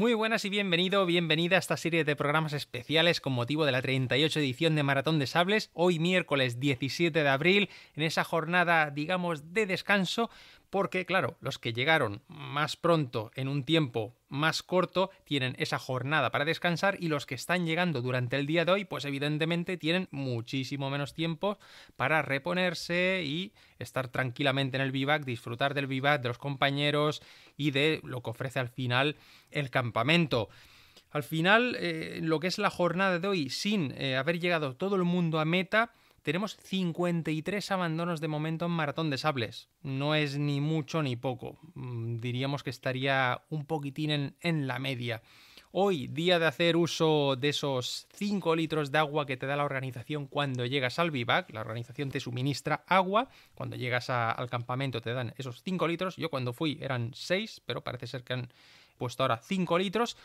Muy buenas y bienvenido, bienvenida a esta serie de programas especiales con motivo de la 38 edición de Maratón de Sables. Hoy miércoles 17 de abril, en esa jornada, digamos, de descanso, porque, claro, los que llegaron más pronto en un tiempo más corto tienen esa jornada para descansar y los que están llegando durante el día de hoy, pues evidentemente tienen muchísimo menos tiempo para reponerse y estar tranquilamente en el vivac, disfrutar del vivac, de los compañeros y de lo que ofrece al final el campamento. Al final, eh, lo que es la jornada de hoy, sin eh, haber llegado todo el mundo a meta, tenemos 53 abandonos de momento en maratón de sables. No es ni mucho ni poco. Mm, diríamos que estaría un poquitín en, la media. Hoy, día de hacer uso de esos 5 litros de agua que te da la organización cuando llegas al vivac. La organización te suministra agua. Cuando llegas al campamento te dan esos 5 litros. Yo cuando fui eran 6, pero parece ser que han puesto ahora 5 litros.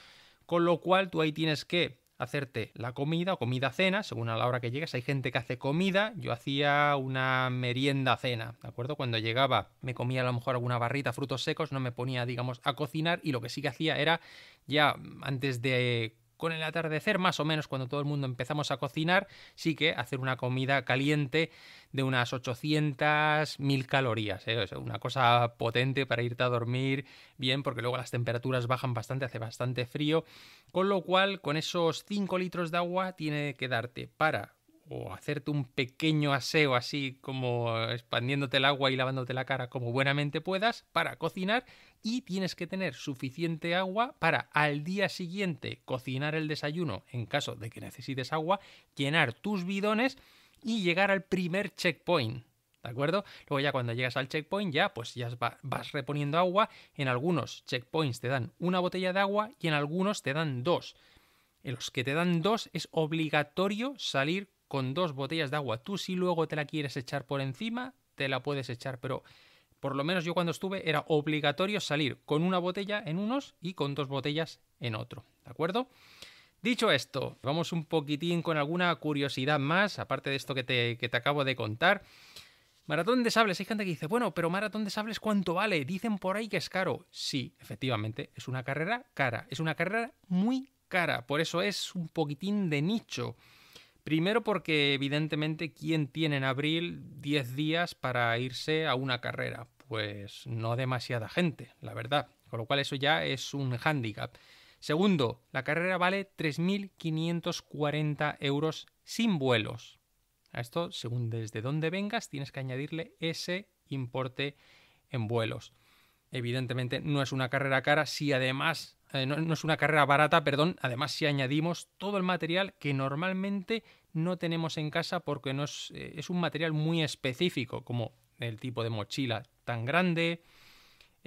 Con lo cual tú ahí tienes que hacerte la comida o comida cena, según a la hora que llegas, Hay gente que hace comida, yo hacía una merienda cena, ¿de acuerdo? Cuando llegaba me comía a lo mejor alguna barrita, frutos secos, no me ponía, digamos, a cocinar y lo que sí que hacía era ya antes de con el atardecer, más o menos cuando todo el mundo empezamos a cocinar, sí que hacer una comida caliente de unas 800, calorías. ¿eh? una cosa potente para irte a dormir bien, porque luego las temperaturas bajan bastante, hace bastante frío. Con lo cual, con esos 5 litros de agua, tiene que darte para o hacerte un pequeño aseo así como expandiéndote el agua y lavándote la cara como buenamente puedas para cocinar y tienes que tener suficiente agua para al día siguiente cocinar el desayuno en caso de que necesites agua, llenar tus bidones y llegar al primer checkpoint. ¿De acuerdo? Luego ya cuando llegas al checkpoint ya pues ya vas reponiendo agua. En algunos checkpoints te dan una botella de agua y en algunos te dan dos. En los que te dan dos es obligatorio salir con dos botellas de agua. Tú si luego te la quieres echar por encima, te la puedes echar, pero por lo menos yo cuando estuve era obligatorio salir con una botella en unos y con dos botellas en otro, ¿de acuerdo? Dicho esto, vamos un poquitín con alguna curiosidad más, aparte de esto que te, que te acabo de contar. Maratón de sables, hay gente que dice, bueno, pero maratón de sables, ¿cuánto vale? Dicen por ahí que es caro. Sí, efectivamente, es una carrera cara, es una carrera muy cara, por eso es un poquitín de nicho. Primero porque evidentemente, ¿quién tiene en abril 10 días para irse a una carrera? Pues no demasiada gente, la verdad. Con lo cual eso ya es un hándicap. Segundo, la carrera vale 3.540 euros sin vuelos. A esto, según desde dónde vengas, tienes que añadirle ese importe en vuelos. Evidentemente no es una carrera cara si además eh, no, es una carrera barata, perdón, además si añadimos todo el material que normalmente no tenemos en casa porque eh, es un material muy específico, como el tipo de mochila tan grande,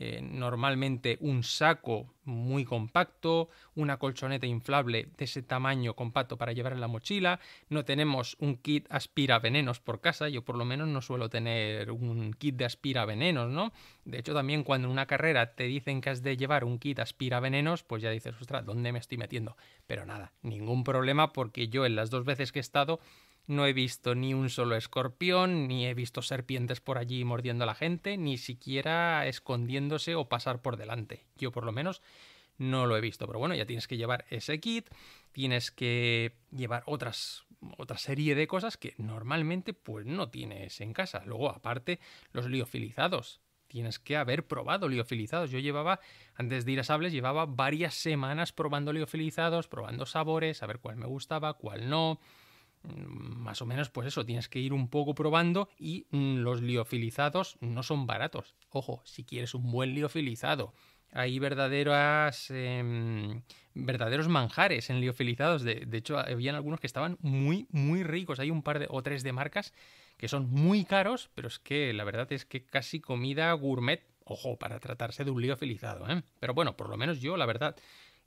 eh, normalmente un saco muy compacto, una colchoneta inflable de ese tamaño compacto para llevar en la mochila, no tenemos un kit aspira venenos por casa, yo por lo menos no suelo tener un kit de aspira venenos, ¿no? De hecho también cuando en una carrera te dicen que has de llevar un kit aspira venenos, pues ya dices, ostras, ¿dónde me estoy metiendo? Pero nada, ningún problema porque yo en las dos veces que he estado no he visto ni un solo escorpión, ni he visto serpientes por allí mordiendo a la gente, ni siquiera escondiéndose o pasar por delante. Yo por lo menos no lo he visto, pero bueno, ya tienes que llevar ese kit, tienes que llevar otras otra serie de cosas que normalmente pues no tienes en casa. Luego, aparte, los liofilizados. Tienes que haber probado liofilizados. Yo llevaba, antes de ir a Sables, llevaba varias semanas probando liofilizados, probando sabores, a ver cuál me gustaba, cuál no más o menos, pues eso, tienes que ir un poco probando y mm, los liofilizados no son baratos. Ojo, si quieres un buen liofilizado, hay verdaderas, em, verdaderos manjares en liofilizados. De, hecho, habían algunos que estaban muy, muy ricos. Hay un par de, o tres de marcas que son muy caros, pero es que la verdad es que casi comida gourmet. Ojo, para tratarse de un liofilizado, ¿eh? Pero bueno, por lo menos yo, la verdad,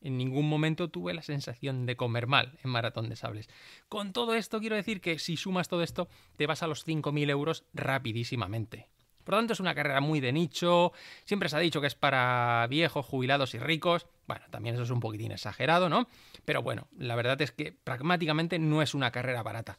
en ningún momento tuve la sensación de comer mal en Maratón de Sables. Con todo esto quiero decir que si sumas todo esto te vas a los 5.000 euros rapidísimamente. Por lo tanto es una carrera muy de nicho, siempre se ha dicho que es para viejos, jubilados y ricos. Bueno, también eso es un poquitín exagerado, ¿no? Pero bueno, la verdad es que pragmáticamente no es una carrera barata.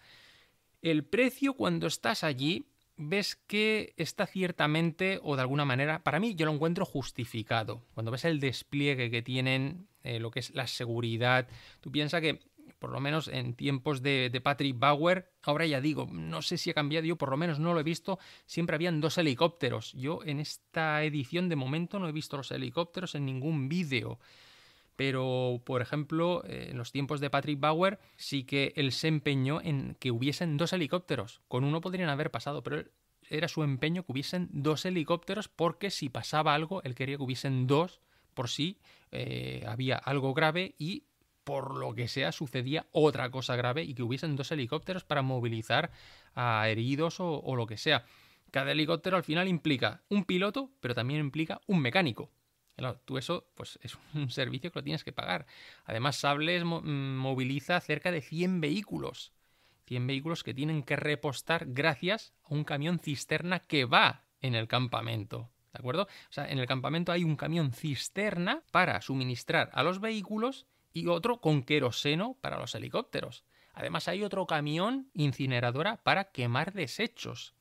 El precio cuando estás allí ves que está ciertamente o de alguna manera, para mí yo lo encuentro justificado. Cuando ves el despliegue que tienen eh, lo que es la seguridad. Tú piensas que por lo menos en tiempos de, de, Patrick Bauer. Ahora ya digo, no sé si ha cambiado, yo por lo menos no lo he visto. Siempre habían dos helicópteros. Yo en esta edición de momento no he visto los helicópteros en ningún vídeo. Pero, por ejemplo, eh, en los tiempos de Patrick Bauer sí que él se empeñó en que hubiesen dos helicópteros. Con uno podrían haber pasado, pero era su empeño que hubiesen dos helicópteros porque si pasaba algo, él quería que hubiesen dos por si eh, había algo grave y por lo que sea sucedía otra cosa grave y que hubiesen dos helicópteros para movilizar a heridos o, lo que sea. Cada helicóptero al final implica un piloto, pero también implica un mecánico. tú eso pues es un servicio que lo tienes que pagar. Además, Sables mm, moviliza cerca de 100 vehículos. 100 vehículos que tienen que repostar gracias a un camión cisterna que va en el campamento. ¿De acuerdo? O sea, en el campamento hay un camión cisterna para suministrar a los vehículos y otro con queroseno para los helicópteros. Además hay otro camión incineradora para quemar desechos.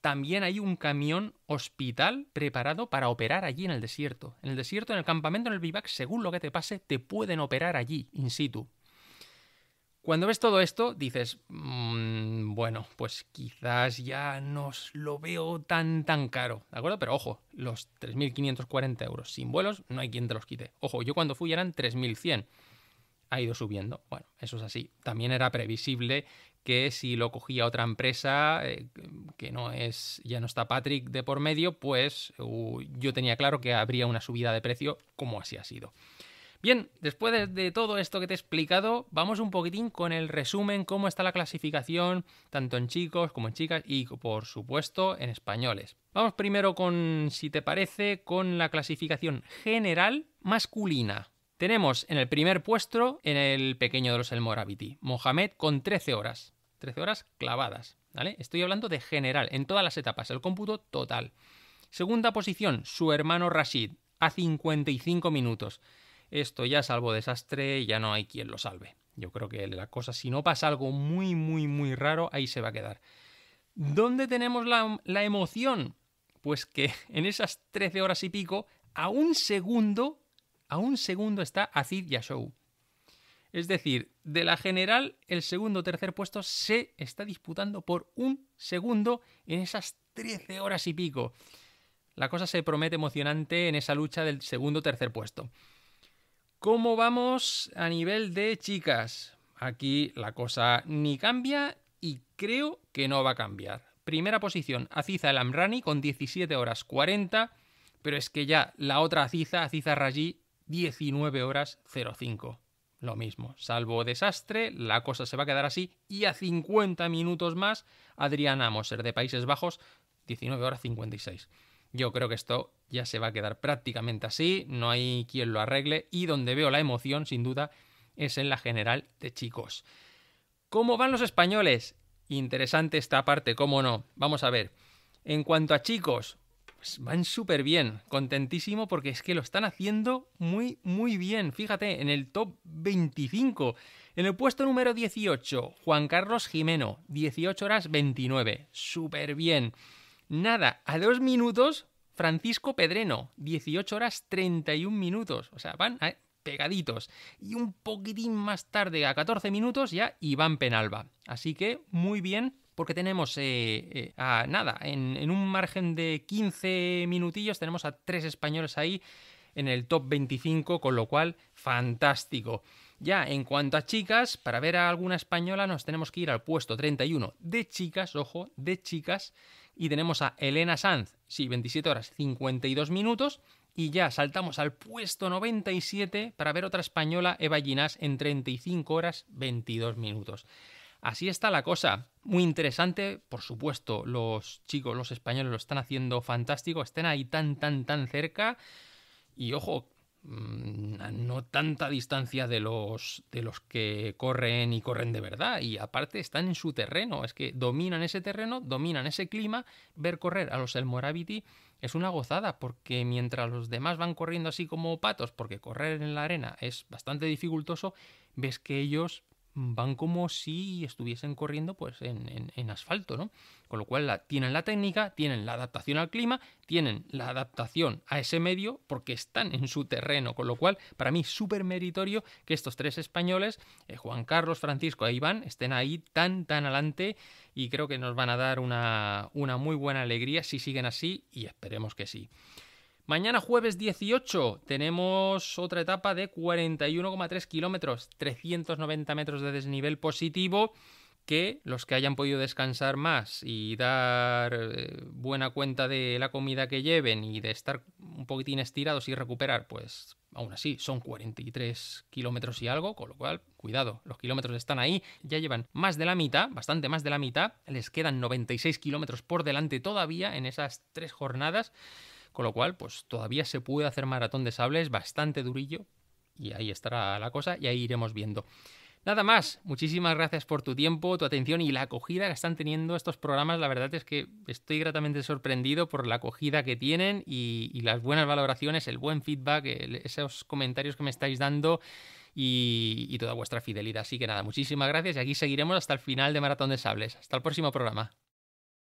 También hay un camión hospital preparado para operar allí en el desierto. En el desierto, en el campamento, en el vivac, según lo que te pase, te pueden operar allí, in situ. Cuando ves todo esto, dices, mm, bueno, pues quizás ya no lo veo tan tan caro, ¿de acuerdo? Pero ojo, los 3.540 euros sin vuelos no hay quien te los quite. Ojo, yo cuando fui eran 3.100. Ha ido subiendo. Bueno, eso es así. También era previsible que si lo cogía otra empresa, eh, que no es, ya no está Patrick de por medio, pues uh, yo tenía claro que habría una subida de precio como así ha sido. Bien, después de, todo esto que te he explicado, vamos un poquitín con el resumen, cómo está la clasificación, tanto en chicos como en chicas y, por supuesto, en españoles. Vamos primero con, si te parece, con la clasificación general masculina. Tenemos en el primer puesto, en el pequeño de los El Mohamed con 13 horas. 13 horas clavadas, ¿vale? Estoy hablando de general, en todas las etapas, el cómputo total. Segunda posición, su hermano Rashid, a 55 minutos esto ya salvo desastre, ya no hay quien lo salve. Yo creo que la cosa, si no pasa algo muy, muy, muy raro, ahí se va a quedar. ¿Dónde tenemos la, la emoción? Pues que en esas 13 horas y pico, a un segundo, a un segundo está Acid Yashou. Es decir, de la general, el segundo o tercer puesto se está disputando por un segundo en esas 13 horas y pico. La cosa se promete emocionante en esa lucha del segundo o tercer puesto. ¿Cómo vamos a nivel de chicas? Aquí la cosa ni cambia y creo que no va a cambiar. Primera posición, Aziza El Amrani con 17 horas 40, pero es que ya la otra Aziza, Aziza Raji, 19 horas 05. Lo mismo, salvo desastre, la cosa se va a quedar así y a 50 minutos más, Adriana Moser de Países Bajos, 19 horas 56. Yo creo que esto ya se va a quedar prácticamente así, no hay quien lo arregle y donde veo la emoción, sin duda, es en la general de chicos. ¿Cómo van los españoles? Interesante esta parte, cómo no. Vamos a ver. En cuanto a chicos, pues van súper bien. Contentísimo porque es que lo están haciendo muy, muy bien. Fíjate, en el top 25. En el puesto número 18, Juan Carlos Jimeno, 18 horas 29. Súper bien. Nada, a dos minutos, Francisco Pedreno, 18 horas 31 minutos. O sea, van eh, pegaditos. Y un poquitín más tarde, a 14 minutos, ya Iván Penalba. Así que muy bien. Porque tenemos eh, eh, a nada, en, en un margen de 15 minutillos tenemos a tres españoles ahí en el top 25, con lo cual fantástico. Ya en cuanto a chicas, para ver a alguna española nos tenemos que ir al puesto 31 de chicas, ojo, de chicas, y tenemos a Elena Sanz, sí, 27 horas 52 minutos. Y ya saltamos al puesto 97 para ver otra española, Eva Ginás, en 35 horas 22 minutos. Así está la cosa. Muy interesante, por supuesto, los chicos, los españoles lo están haciendo fantástico, estén ahí tan, tan, tan cerca. Y ojo, Mm, no tanta distancia de los, de los que corren y corren de verdad. Y aparte están en su terreno, es que dominan ese terreno, dominan ese clima. Ver correr a los El Moraviti es una gozada, porque mientras los demás van corriendo así como patos, porque correr en la arena es bastante dificultoso, ves que ellos van como si estuviesen corriendo pues en, asfalto, ¿no? Con lo cual tienen la técnica, tienen la adaptación al clima, tienen la adaptación a ese medio porque están en su terreno, con lo cual para mí súper meritorio que estos tres españoles, eh, Juan Carlos, Francisco e Iván, estén ahí tan, tan adelante y creo que nos van a dar una, una muy buena alegría si siguen así y esperemos que sí. Mañana jueves 18 tenemos otra etapa de 41,3 kilómetros, 390 metros de desnivel positivo que los que hayan podido descansar más y dar eh, buena cuenta de la comida que lleven y de estar un poquitín estirados y recuperar, pues aún así son 43 kilómetros y algo, con lo cual, cuidado, los kilómetros están ahí, ya llevan más de la mitad, bastante más de la mitad, les quedan 96 kilómetros por delante todavía en esas tres jornadas. Con lo cual, pues todavía se puede hacer maratón de sables bastante durillo. Y ahí estará la cosa y ahí iremos viendo. Nada más, muchísimas gracias por tu tiempo, tu atención y la acogida que están teniendo estos programas. La verdad es que estoy gratamente sorprendido por la acogida que tienen y, las buenas valoraciones, el buen feedback, esos comentarios que me estáis dando y, y toda vuestra fidelidad. Así que nada, muchísimas gracias y aquí seguiremos hasta el final de Maratón de Sables. Hasta el próximo programa.